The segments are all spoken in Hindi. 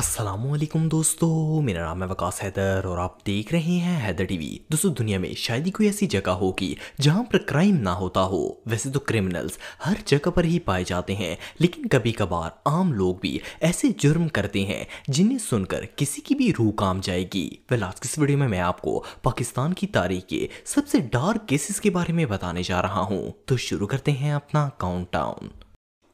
असलम दोस्तों मेरा नाम है वकास हैदर और आप देख रहे हैं हैदर टीवी दोस्तों दुनिया में शायद ही कोई ऐसी जगह होगी जहां पर क्राइम ना होता हो वैसे तो क्रिमिनल्स हर जगह पर ही पाए जाते हैं लेकिन कभी कभार आम लोग भी ऐसे जुर्म करते हैं जिन्हें सुनकर किसी की भी रूह काम जाएगी वेल आज किस वीडियो में मैं आपको पाकिस्तान की तारीख के सबसे डार्क केसेस के बारे में बताने जा रहा हूँ तो शुरू करते हैं अपना काउंट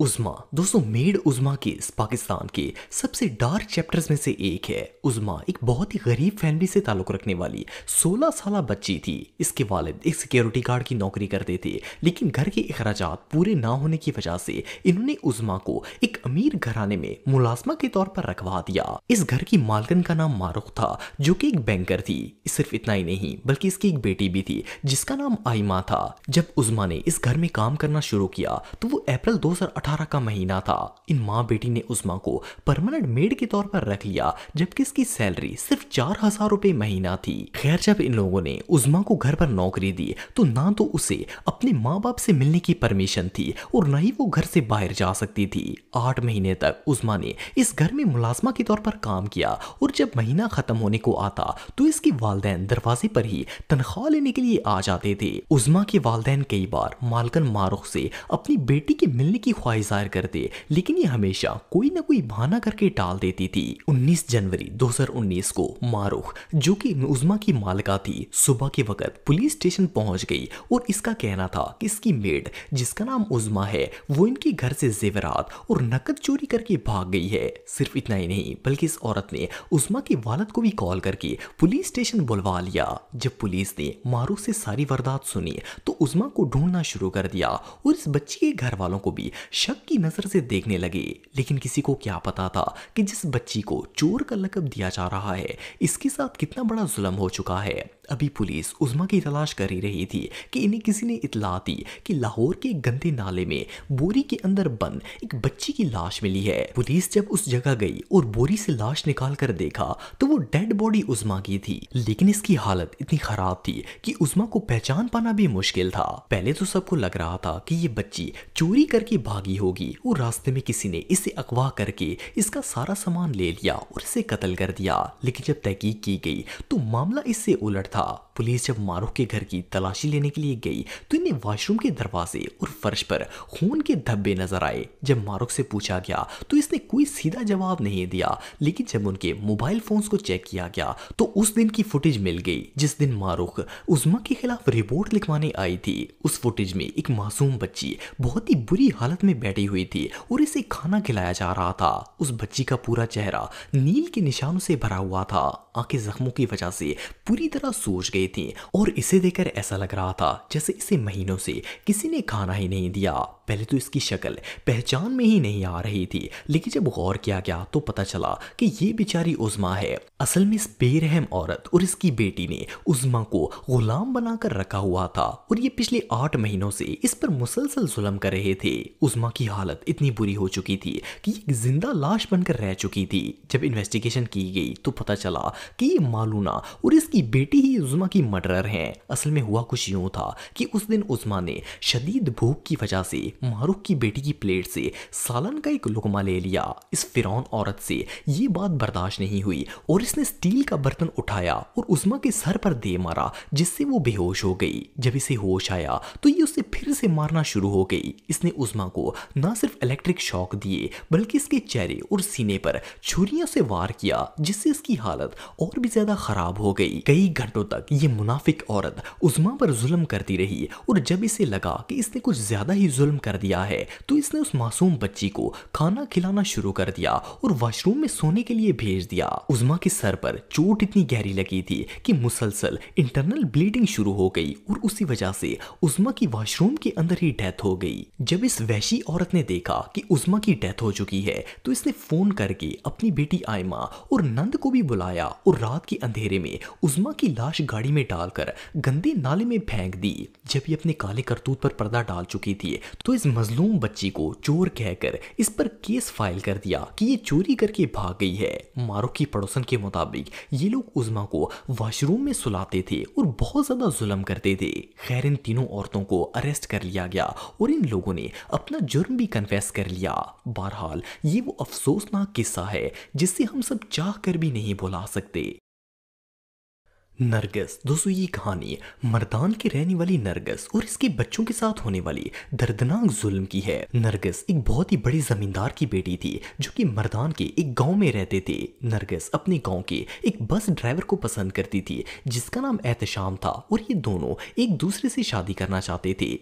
उज़मा दोस्तों मेड उज़मा केस पाकिस्तान के सबसे डार्क चैप्टर्स में से एक है उज़मा एक बहुत ही गरीब फैमिली से ताल्लुक़ रखने वाली 16 साल बच्ची थी इसके वालिद एक सिक्योरिटी गार्ड की नौकरी करते थे लेकिन घर के अखराज पूरे ना होने की वजह से इन्होंने उज़मा को एक अमीर घराने में मुलाजमा के तौर पर रखवा दिया इस घर की मालकन का नाम मारुख था जो की एक बैंकर थी सिर्फ इतना ही नहीं बल्कि इसकी एक बेटी भी थी जिसका नाम आईमा था जब उज़मा ने इस घर में काम करना शुरू किया तो वो अप्रैल दो 2018 का महीना था इन माँ बेटी ने उस माँ को परमानेंट मेड के तौर पर रख लिया जबकि इसकी सैलरी सिर्फ चार हजार रुपये महीना थी खैर जब इन लोगों ने उस माँ को घर पर नौकरी दी तो ना तो उसे अपने माँ बाप से मिलने की परमिशन थी और ना ही वो घर से बाहर जा सकती थी आठ महीने तक उस माँ ने इस घर में मुलाजमा के तौर पर काम किया और जब महीना खत्म होने को आता तो इसकी वालदेन दरवाजे पर ही तनख्वाह लेने के लिए आ जाते थे उजमा के वालदेन कई बार मालकन मारुख से अपनी बेटी के मिलने की ख्वाहिश का इजहार करते लेकिन ये हमेशा कोई ना कोई बहाना करके टाल देती थी 19 जनवरी 2019 को मारूख जो कि उजमा की मालिका थी सुबह के वक्त पुलिस स्टेशन पहुंच गई और इसका कहना था कि इसकी मेड जिसका नाम उजमा है वो इनके घर से जेवरात और नकद चोरी करके भाग गई है सिर्फ इतना ही नहीं बल्कि इस औरत ने उजमा के वालद को भी कॉल करके पुलिस स्टेशन बुलवा लिया जब पुलिस ने मारूख से सारी वारदात सुनी तो उजमा को ढूंढना शुरू कर दिया और इस बच्ची के घर वालों को भी शक की नज़र से देखने लगे लेकिन किसी को क्या पता था कि जिस बच्ची को चोर का लकब दिया जा रहा है इसके साथ कितना बड़ा जुल्म हो चुका है अभी पुलिस उजमा की तलाश कर ही रही थी कि इन्हें किसी ने इतला दी कि लाहौर के गंदे नाले में बोरी के अंदर बंद एक बच्ची की लाश मिली है पुलिस जब उस जगह गई और बोरी से लाश निकाल कर देखा तो वो डेड बॉडी उजमा की थी लेकिन इसकी हालत इतनी खराब थी कि उजमा को पहचान पाना भी मुश्किल था पहले तो सबको लग रहा था कि ये बच्ची चोरी करके भागी होगी और रास्ते में किसी ने इसे अगवा करके इसका सारा सामान ले लिया और इसे कत्ल कर दिया लेकिन जब तहकीक की गई तो मामला इससे उलट ター पुलिस जब मारूफ के घर की तलाशी लेने के लिए गई तो इन्हें वॉशरूम के दरवाजे और फर्श पर खून के धब्बे नजर आए जब मारूफ से पूछा गया तो इसने कोई सीधा जवाब नहीं दिया लेकिन जब उनके मोबाइल फोन्स को चेक किया गया तो उस दिन की फुटेज मिल गई जिस दिन मारूख उजमा के खिलाफ रिपोर्ट लिखवाने आई थी उस फुटेज में एक मासूम बच्ची बहुत ही बुरी हालत में बैठी हुई थी और इसे खाना खिलाया जा रहा था उस बच्ची का पूरा चेहरा नील के निशानों से भरा हुआ था आंखें जख्मों की वजह से पूरी तरह सोच गई गई थी और इसे देखकर ऐसा लग रहा था जैसे इसे महीनों से किसी ने खाना ही नहीं दिया पहले तो इसकी शक्ल पहचान में ही नहीं आ रही थी लेकिन जब गौर किया गया तो पता चला कि ये बेचारी उजमा है असल में इस बेरहम औरत और इसकी बेटी ने उजमा को गुलाम बनाकर रखा हुआ था और ये पिछले आठ महीनों से इस पर मुसलसल जुलम कर रहे थे उजमा की हालत इतनी बुरी हो चुकी थी कि एक जिंदा लाश बनकर रह चुकी थी जब इन्वेस्टिगेशन की गई तो पता चला कि ये मालूना और इसकी बेटी ही उजमा की मर्डर हैं असल में हुआ कुछ यूं था कि उस दिन उजमा ने शदीद भूख की वजह से मारूख की बेटी की प्लेट से सालन का एक लुकमा ले लिया इस फिरौन औरत से ये बात बर्दाश्त नहीं हुई और इसने स्टील का बर्तन उठाया और उजमा के सर पर दे मारा जिससे वो बेहोश हो गई जब इसे होश आया तो ये उसे फिर से मारना शुरू हो गई इसने उजमा को ना सिर्फ इलेक्ट्रिक शॉक दिए बल्कि इसके चेहरे और सीने पर छुरियों से वार किया जिससे इसकी हालत और भी ज्यादा खराब हो गई कई घंटों तक ये मुनाफिक औरत उजमा पर जुल्म करती रही और जब इसे लगा कि इसने कुछ ज्यादा ही जुल्म कर दिया है तो इसने उस मासूम बच्ची को खाना खिलाना शुरू कर दिया और वॉशरूम में सोने के लिए भेज दिया उजमा के सर पर चोट इतनी गहरी लगी थी कि मुसलसल इंटरनल ब्लीडिंग शुरू हो गई और उसी वजह से उजमा की वॉशरूम के अंदर ही डेथ हो गई जब इस वैशी औरत ने देखा कि उजमा की डेथ हो चुकी है तो इसने फोन करके अपनी बेटी आयमा और नंद को भी बुलाया और रात के अंधेरे में उजमा की लाश गाड़ी में डालकर गंदे नाले में फेंक दी जब ये अपने काले करतूत पर पर्दा डाल चुकी थी तो इस मजलूम बच्ची को चोर कहकर इस पर केस फाइल कर दिया कि ये चोरी करके भाग गई है मारो की पड़ोसन के मुताबिक ये लोग उजमा को वॉशरूम में सुलाते थे और बहुत ज्यादा जुलम करते थे खैर इन तीनों औरतों को अरेस्ट कर लिया गया और इन लोगों ने अपना जुर्म भी कन्फेस कर लिया बहरहाल ये वो अफसोसनाक किस्सा है जिससे हम सब चाह कर भी नहीं बुला सकते नरगस दोस्तों ये कहानी मर्दान की रहने वाली नरगस और इसके बच्चों के साथ होने वाली दर्दनाक जुल्म की है नरगस एक बहुत ही बड़ी जमींदार की बेटी थी जो कि मर्दान के एक गांव में रहते थे नरगस अपने गांव के एक बस ड्राइवर को पसंद करती थी जिसका नाम एहतशाम था और ये दोनों एक दूसरे से शादी करना चाहते थे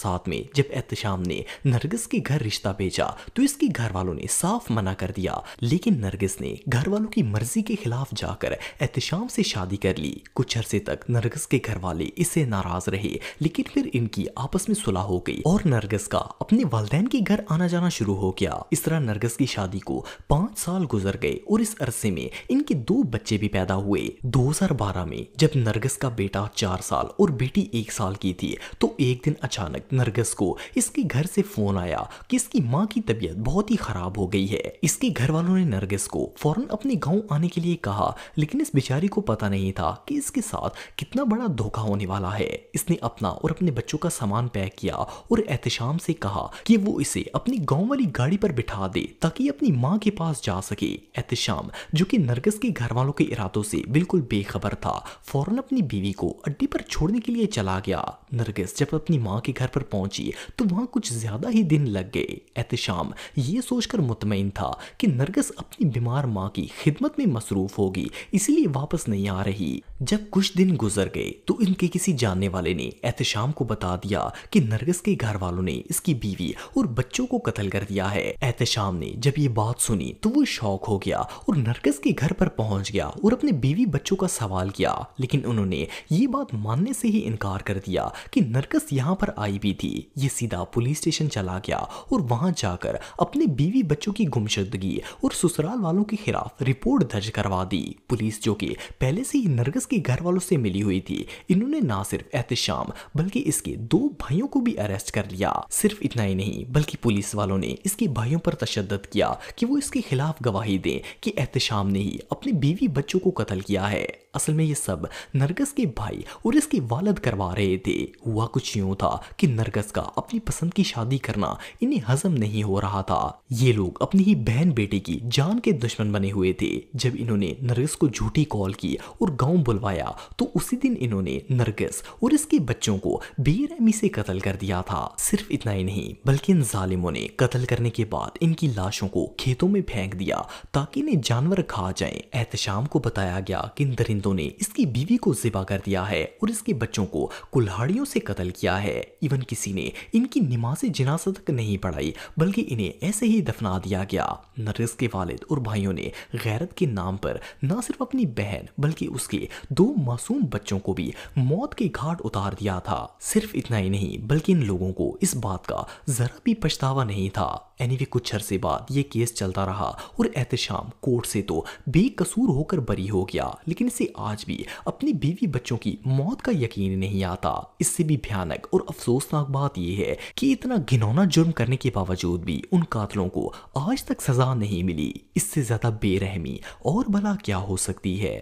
सात में जब एहतशाम ने नरगस के घर रिश्ता भेजा तो इसके घर वालों ने साफ मना कर दिया लेकिन नरगस ने घर वालों की मर्जी के खिलाफ जाकर एहतशाम से शादी कर निकली कुछ अरसे तक नरगस के घर वाले इससे नाराज रहे लेकिन फिर इनकी आपस में सुलह हो गई और नरगस का अपने वालदेन के घर आना जाना शुरू हो गया इस तरह नरगस की शादी को पांच साल गुजर गए और इस अरसे में इनके दो बच्चे भी पैदा हुए 2012 में जब नरगस का बेटा चार साल और बेटी एक साल की थी तो एक दिन अचानक नरगस को इसके घर से फोन आया कि इसकी माँ की तबीयत बहुत ही खराब हो गई है इसके घर वालों ने नरगस को फौरन अपने गाँव आने के लिए कहा लेकिन इस बेचारी को पता नहीं था था कि इसके साथ कितना बड़ा धोखा होने वाला है इसने अपना और अपने बच्चों का सामान पैक किया और एहतम से कहा कि वो इसे अपनी गांव वाली गाड़ी पर बिठा दे ताकि अपनी माँ के पास जा सके एहतम जो कि नरगस के घर वालों के इरादों से बिल्कुल बेखबर था फौरन अपनी बीवी को अड्डी पर छोड़ने के लिए चला गया नरगिस जब अपनी माँ के घर पर पहुंची तो वहां कुछ ज्यादा ही दिन लग गए एहतम ये सोचकर मुतमिन था कि नरगिस अपनी बीमार माँ की खिदमत में मसरूफ होगी इसलिए वापस नहीं आ रही जब कुछ दिन गुजर गए तो इनके किसी जानने वाले ने एहतशाम को बता दिया कि नरगिस के घर वालों ने इसकी बीवी और बच्चों को कत्ल कर दिया है एहतशाम ने जब ये बात सुनी तो वो शौक हो गया और नरगिस के घर पर पहुंच गया और अपने बीवी बच्चों का सवाल किया लेकिन उन्होंने ये बात मानने से ही इनकार कर दिया कि नरगिस यहाँ पर आई भी थी ये सीधा पुलिस स्टेशन चला गया और वहां जाकर अपने बीवी बच्चों की गुमशुदगी और ससुराल वालों के खिलाफ रिपोर्ट दर्ज करवा दी पुलिस जो की पहले से ही नरगस नरगस के घर वालों से मिली हुई थी इन्होंने ना सिर्फ एहतम बल्कि इसके दो भाइयों को भी अरेस्ट कर लिया सिर्फ इतना ही नहीं बल्कि पुलिस वालों ने इसके भाइयों पर तशद किया कि वो इसके खिलाफ गवाही दें कि एहतम ने ही अपने बीवी बच्चों को कत्ल किया है असल में ये सब नरगस के भाई और इसके वालद करवा रहे थे हुआ कुछ यूं था कि नरगस का अपनी पसंद की शादी करना इन्हें हजम नहीं हो रहा था ये लोग अपनी ही बहन बेटे की जान के दुश्मन बने हुए थे जब इन्होंने नरगस को झूठी कॉल की और गांव बुलवाया तो उसी दिन इन्होंने नरगस और इसके बच्चों को बेरहमी से कत्ल कर दिया था सिर्फ इतना ही नहीं बल्कि इन जालिमों ने कत्ल करने के बाद इनकी लाशों को खेतों में फेंक दिया ताकि इन्हें जानवर खा जाए एहतम को बताया गया कि इन दुष्मंतों ने इसकी बीवी को जिबा कर दिया है और इसके बच्चों को कुल्हाड़ियों से कत्ल किया है इवन किसी ने इनकी नमाज जनाजा तक नहीं पढ़ाई बल्कि इन्हें ऐसे ही दफना दिया गया नरेश के वालिद और भाइयों ने गैरत के नाम पर न सिर्फ अपनी बहन बल्कि उसके दो मासूम बच्चों को भी मौत के घाट उतार दिया था सिर्फ इतना ही नहीं बल्कि इन लोगों को इस बात का जरा भी पछतावा नहीं था एनीवे कुछ अरसे बाद ये केस चलता रहा और एहतम कोर्ट से तो बेकसूर होकर बरी हो गया लेकिन इसे आज भी अपनी बीवी बच्चों की मौत का यकीन नहीं आता इससे भी भयानक और अफसोसनाक बात यह है कि इतना घिनौना जुर्म करने के बावजूद भी उन कातलों को आज तक सजा नहीं मिली इससे ज्यादा बेरहमी और भला क्या हो सकती है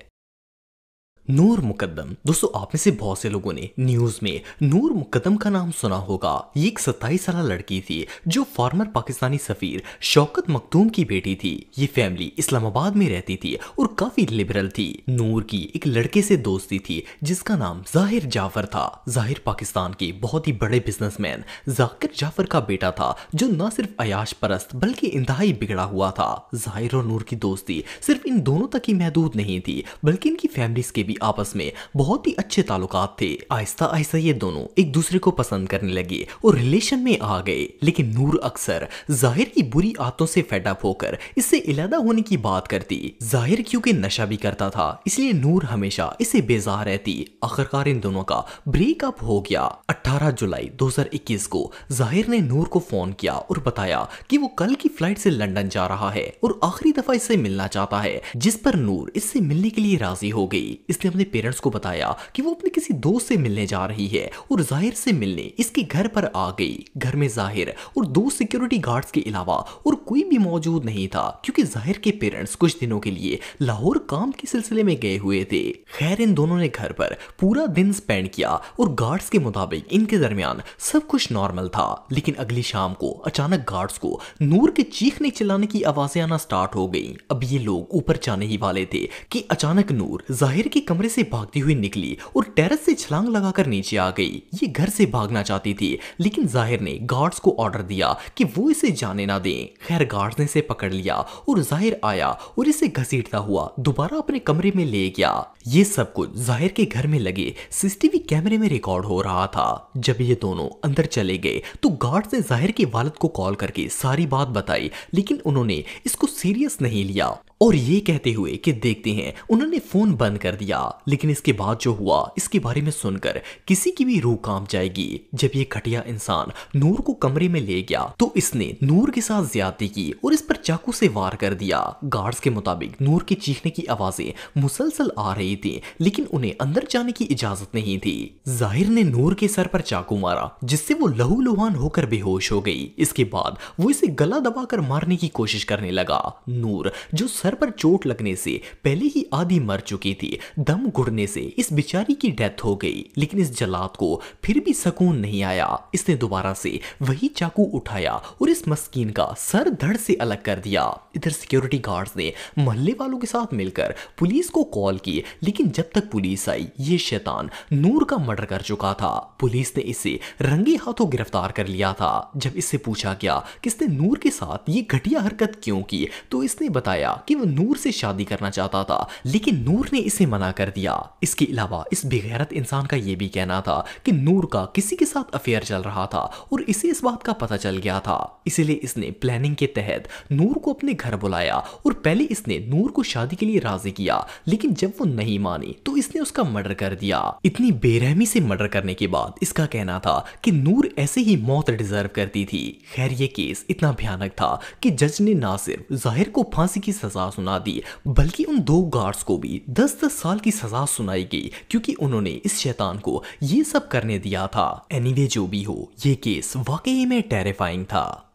नूर मुकदम दोस्तों आप में से बहुत से लोगों ने न्यूज में नूर मुकदम का नाम सुना होगा ये एक सत्ताईस साल लड़की थी जो फॉर्मर पाकिस्तानी सफीर शौकत मखदूम की बेटी थी ये फैमिली इस्लामाबाद में रहती थी और काफी लिबरल थी नूर की एक लड़के से दोस्ती थी जिसका नाम जाहिर जाफर था जाहिर पाकिस्तान के बहुत ही बड़े बिजनेसमैन जाकिर जाफर का बेटा था जो न सिर्फ अयाश परस्त बल्कि इंतहाई बिगड़ा हुआ था जाहिर और नूर की दोस्ती सिर्फ इन दोनों तक ही महदूद नहीं थी बल्कि इनकी फैमिली के भी आपस में बहुत ही अच्छे तालुकात थे आहिस्ता आहिस्ता ये दोनों एक दूसरे को पसंद करने लगे और रिलेशन में आ गए लेकिन नूर अक्सर जाहिर की बुरी आदतों से फेटअप होकर इससे इलादा होने की बात करती जाहिर क्योंकि नशा भी करता था इसलिए नूर हमेशा इससे बेजार रहती आखिरकार इन दोनों का ब्रेकअप हो गया 18 जुलाई 2021 को जाहिर ने नूर को फोन किया और बताया कि वो कल की फ्लाइट से लंदन जा रहा है और आखिरी दफा इससे मिलना चाहता है जिस पर नूर इससे मिलने के लिए राजी हो गई इस इसने अपने पेरेंट्स को बताया कि वो अपने किसी दोस्त से मिलने जा रही है और जाहिर से मिलने इसके घर पर आ गई घर में जाहिर और दो सिक्योरिटी गार्ड्स के अलावा और कोई भी मौजूद नहीं था क्योंकि जाहिर के पेरेंट्स कुछ दिनों के लिए लाहौर काम के सिलसिले में गए हुए थे खैर इन दोनों ने घर पर पूरा दिन स्पेंड किया और गार्ड्स के मुताबिक इनके दरमियान सब कुछ नॉर्मल था लेकिन अगली शाम को अचानक गार्ड्स को नूर के चीखने चिल्लाने की आवाजें आना स्टार्ट हो गई अब ये लोग ऊपर जाने ही वाले थे कि अचानक नूर जाहिर के कमरे से भागती हुई निकली और टेरेस से छलांग लगाकर नीचे आ गई ये घर से भागना चाहती थी लेकिन जाहिर ने गार्ड्स को ऑर्डर दिया कि वो इसे जाने ना दें खैर गार्ड्स ने इसे पकड़ लिया और जाहिर आया और इसे घसीटता हुआ दोबारा अपने कमरे में ले गया ये सब कुछ जाहिर के घर में लगे सीसीटीवी कैमरे में रिकॉर्ड हो रहा था जब ये दोनों अंदर चले गए तो गार्ड्स ने जाहिर के वालद को कॉल करके सारी बात बताई लेकिन उन्होंने इसको सीरियस नहीं लिया और ये कहते हुए कि देखते हैं उन्होंने फोन बंद कर दिया लेकिन इसके बाद जो हुआ इसके बारे में सुनकर किसी की भी रूह काम जाएगी जब ये घटिया इंसान नूर को कमरे में ले गया तो इसने नूर के साथ ज्यादा की और इस पर चाकू से वार कर दिया गार्ड्स के मुताबिक नूर के चीखने की आवाजें मुसलसल आ रही थी लेकिन उन्हें अंदर जाने की इजाजत नहीं थी जाहिर ने नूर के सर पर चाकू मारा जिससे वो लहूलुहान होकर बेहोश हो गई इसके बाद वो इसे गला दबा मारने की कोशिश करने लगा नूर जो सर पर चोट लगने से पहले ही आधी मर चुकी थी दम घुड़ने से इस बिचारी की डेथ हो गई लेकिन इस जलाद को फिर भी सुकून नहीं आया इसने दोबारा से वही चाकू उठाया और इस मस्कीन का सर धड़ से अलग कर दिया इधर सिक्योरिटी गार्ड्स ने मोहल्ले वालों के साथ मिलकर पुलिस को कॉल की लेकिन जब तक पुलिस आई ये शैतान नूर का मर्डर कर चुका था पुलिस ने इसे रंगे हाथों गिरफ्तार कर लिया था जब इससे पूछा गया किसने नूर के साथ ये घटिया हरकत क्यों की तो इसने बताया कि वो नूर से शादी करना चाहता था लेकिन नूर ने इसे मना कर दिया इसके अलावा इस बेगैरत इंसान का यह भी कहना था कि नूर का किसी के साथ अफेयर चल रहा था और इसे इस बात का पता चल गया था इसीलिए इसने प्लानिंग के तहत नूर को अपने घर बुलाया और पहले इसने नूर को शादी के लिए राजी किया लेकिन जब वो नहीं मानी तो इसने उसका मर्डर कर दिया इतनी बेरहमी से मर्डर करने के बाद इसका कहना था कि नूर ऐसे ही मौत डिजर्व करती थी खैर ये केस इतना भयानक था कि जज ने ना सिर्फ जाहिर को फांसी की सजा सजा सुना दी बल्कि उन दो गार्ड्स को भी दस दस साल की सजा सुनाई गई क्योंकि उन्होंने इस शैतान को ये सब करने दिया था एनीवे anyway, जो भी हो ये केस वाकई में टेरिफाइंग था